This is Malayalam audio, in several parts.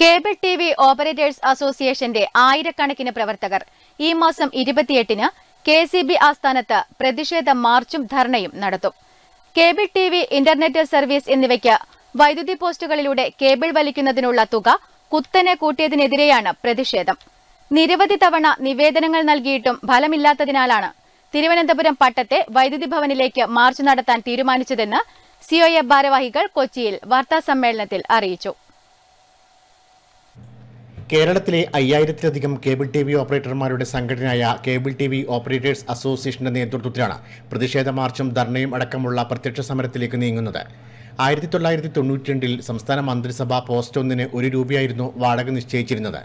കേബിൾ ടി വി ഓപ്പറേറ്റേഴ്സ് അസോസിയേഷന്റെ ആയിരക്കണക്കിന് പ്രവർത്തകർ ഈ മാസം ഇരുപത്തിയെട്ടിന് കെ സി ബി ആസ്ഥാനത്ത് പ്രതിഷേധ മാർച്ചും ധർണയും നടത്തും cable T V internet service എന്നിവയ്ക്ക് വൈദ്യുതി പോസ്റ്റുകളിലൂടെ കേബിൾ വലിക്കുന്നതിനുള്ള തുക കുത്തനെ കൂട്ടിയതിനെതിരെയാണ് പ്രതിഷേധം നിരവധി തവണ നിവേദനങ്ങൾ നൽകിയിട്ടും ഫലമില്ലാത്തതിനാലാണ് തിരുവനന്തപുരം പട്ടത്തെ വൈദ്യുതി ഭവനിലേക്ക് മാർച്ച് നടത്താൻ തീരുമാനിച്ചതെന്ന് സിഒഎ ഭാരവാഹികൾ കൊച്ചിയിൽ വാർത്താസമ്മേളനത്തിൽ അറിയിച്ചു കേരളത്തിലെ അയ്യായിരത്തിലധികം കേബിൾ ടി വി ഓപ്പറേറ്റർമാരുടെ സംഘടനയായ കേബിൾ ടി വി ഓപ്പറേറ്റേഴ്സ് അസോസിയേഷന്റെ നേതൃത്വത്തിലാണ് പ്രതിഷേധ മാർച്ചും ധർണയും അടക്കമുള്ള പ്രത്യക്ഷ സമരത്തിലേക്ക് നീങ്ങുന്നത് ആയിരത്തി തൊള്ളായിരത്തി തൊണ്ണൂറ്റി രണ്ടിൽ സംസ്ഥാന മന്ത്രിസഭ പോസ്റ്റ് ഒന്നിന് ഒരു രൂപയായിരുന്നു വാടക നിശ്ചയിച്ചിരുന്നത്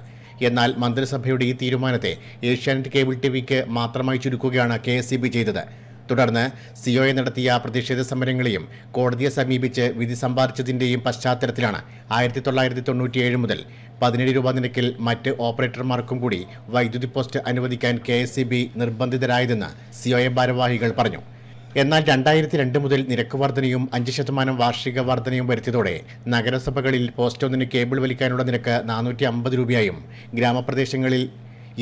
എന്നാൽ മന്ത്രിസഭയുടെ ഈ തീരുമാനത്തെ ഏഷ്യാനെറ്റ് കേബിൾ ടി വിക്ക് മാത്രമായി ചുരുക്കുകയാണ് കെ ചെയ്തത് തുടർന്ന് സിഒയെ നടത്തിയ പ്രതിഷേധ സമരങ്ങളെയും കോടതിയെ സമീപിച്ച് വിധി സമ്പാദിച്ചതിൻ്റെയും പശ്ചാത്തലത്തിലാണ് ആയിരത്തി തൊള്ളായിരത്തി തൊണ്ണൂറ്റിയേഴ് മുതൽ പതിനേഴ് രൂപ നിരക്കിൽ മറ്റ് ഓപ്പറേറ്റർമാർക്കും കൂടി വൈദ്യുതി പോസ്റ്റ് അനുവദിക്കാൻ കെ എസ് ഇ ബി നിർബന്ധിതരായതെന്ന് സിഒഎ ഭാരവാഹികൾ പറഞ്ഞു എന്നാൽ രണ്ടായിരത്തി രണ്ട് മുതൽ നിരക്ക് വർധനയും അഞ്ച് ശതമാനം വാർഷിക വർധനയും വരുത്തിയതോടെ നഗരസഭകളിൽ ഒന്നിന് കേബിൾ വലിക്കാനുള്ള നിരക്ക് നാനൂറ്റി അമ്പത് രൂപയായും ഗ്രാമപ്രദേശങ്ങളിൽ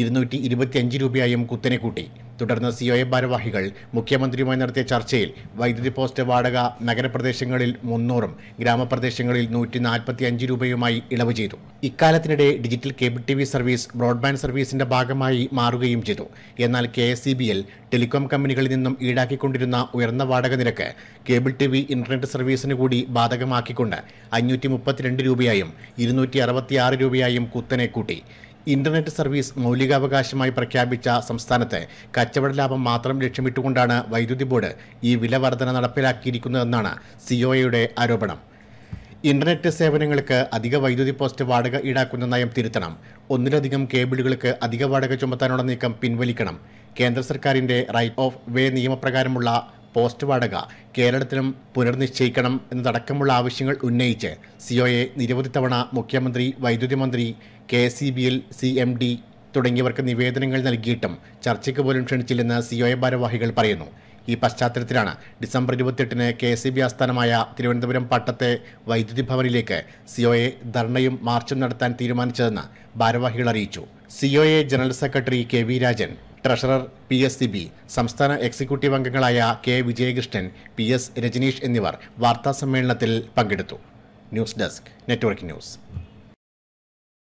ഇരുന്നൂറ്റി ഇരുപത്തിയഞ്ച് രൂപയായും കുത്തനെ കൂട്ടി തുടർന്ന് ഒ എ ഭാരവാഹികൾ മുഖ്യമന്ത്രിയുമായി നടത്തിയ ചർച്ചയിൽ വൈദ്യുതി പോസ്റ്റ് വാടക നഗരപ്രദേശങ്ങളിൽ മുന്നൂറും ഗ്രാമപ്രദേശങ്ങളിൽ നൂറ്റി നാൽപ്പത്തി അഞ്ച് രൂപയുമായി ഇളവ് ചെയ്തു ഇക്കാലത്തിനിടെ digital cable T V service broadband സർവീസിന്റെ ഭാഗമായി മാറുകയും ചെയ്തു എന്നാൽ K S C B L telecom കമ്പനികളിൽ നിന്നും ഈടാക്കിക്കൊണ്ടിരുന്ന ഉയർന്ന വാടക നിരക്ക് കേബിൾ ടി വി ഇന്റർനെറ്റ് സർവീസിന് കൂടി ബാധകമാക്കിക്കൊണ്ട് അഞ്ഞൂറ്റി മുപ്പത്തിരണ്ട് രൂപയായും ഇരുന്നൂറ്റി അറുപത്തിയാറ് രൂപയായും കുത്തനെ കൂട്ടി ഇന്റർനെറ്റ് സർവീസ് മൗലികാവകാശമായി പ്രഖ്യാപിച്ച സംസ്ഥാനത്തെ കച്ചവട ലാഭം മാത്രം ലക്ഷ്യമിട്ടുകൊണ്ടാണ് വൈദ്യുതി ബോർഡ് ഈ വില വർധന നടപ്പിലാക്കിയിരിക്കുന്നതെന്നാണ് സിഒയുടെ ആരോപണം ഇന്റർനെറ്റ് സേവനങ്ങൾക്ക് അധിക വൈദ്യുതി പോസ്റ്റ് വാടക ഈടാക്കുന്ന നയം തിരുത്തണം ഒന്നിലധികം കേബിളുകൾക്ക് അധിക വാടക ചുമത്താനുള്ള നീക്കം പിൻവലിക്കണം കേന്ദ്ര സർക്കാരിന്റെ റൈറ്റ് ഓഫ് വേ നിയമപ്രകാരമുള്ള പോസ്റ്റ് വാടക കേരളത്തിലും പുനർനിശ്ചയിക്കണം എന്നതടക്കമുള്ള ആവശ്യങ്ങൾ ഉന്നയിച്ച് സിഒയെ നിരവധി തവണ മുഖ്യമന്ത്രി വൈദ്യുതി മന്ത്രി K C B L C M D തുടങ്ങിയവർക്ക് നിവേദനങ്ങൾ നൽകിയിട്ടും ചർച്ചയ്ക്ക് പോലും ക്ഷണിച്ചില്ലെന്ന് സിഒഎ ഭാരവാഹികൾ പറയുന്നു ഈ പശ്ചാത്തലത്തിലാണ് ഡിസംബർ ഇരുപത്തിയെട്ടിന് കെ സി ബി ആസ്ഥാനമായ തിരുവനന്തപുരം പട്ടത്തെ വൈദ്യുതി ഭവനിലേക്ക് സിഒയെ ധർണയും മാർച്ചും നടത്താൻ തീരുമാനിച്ചതെന്ന് ഭാരവാഹികൾ അറിയിച്ചു COA general secretary K V Rajan treasurer P S Sibi സംസ്ഥാന എക്സിക്യൂട്ടീവ് അംഗങ്ങളായ K Vijayakrishnan P S Rajaneesh എന്നിവർ വാർത്താസമ്മേളനത്തിൽ പങ്കെടുത്തു ന്യൂസ് ഡെസ്ക് നെറ്റ്വർക്ക് ന്യൂസ്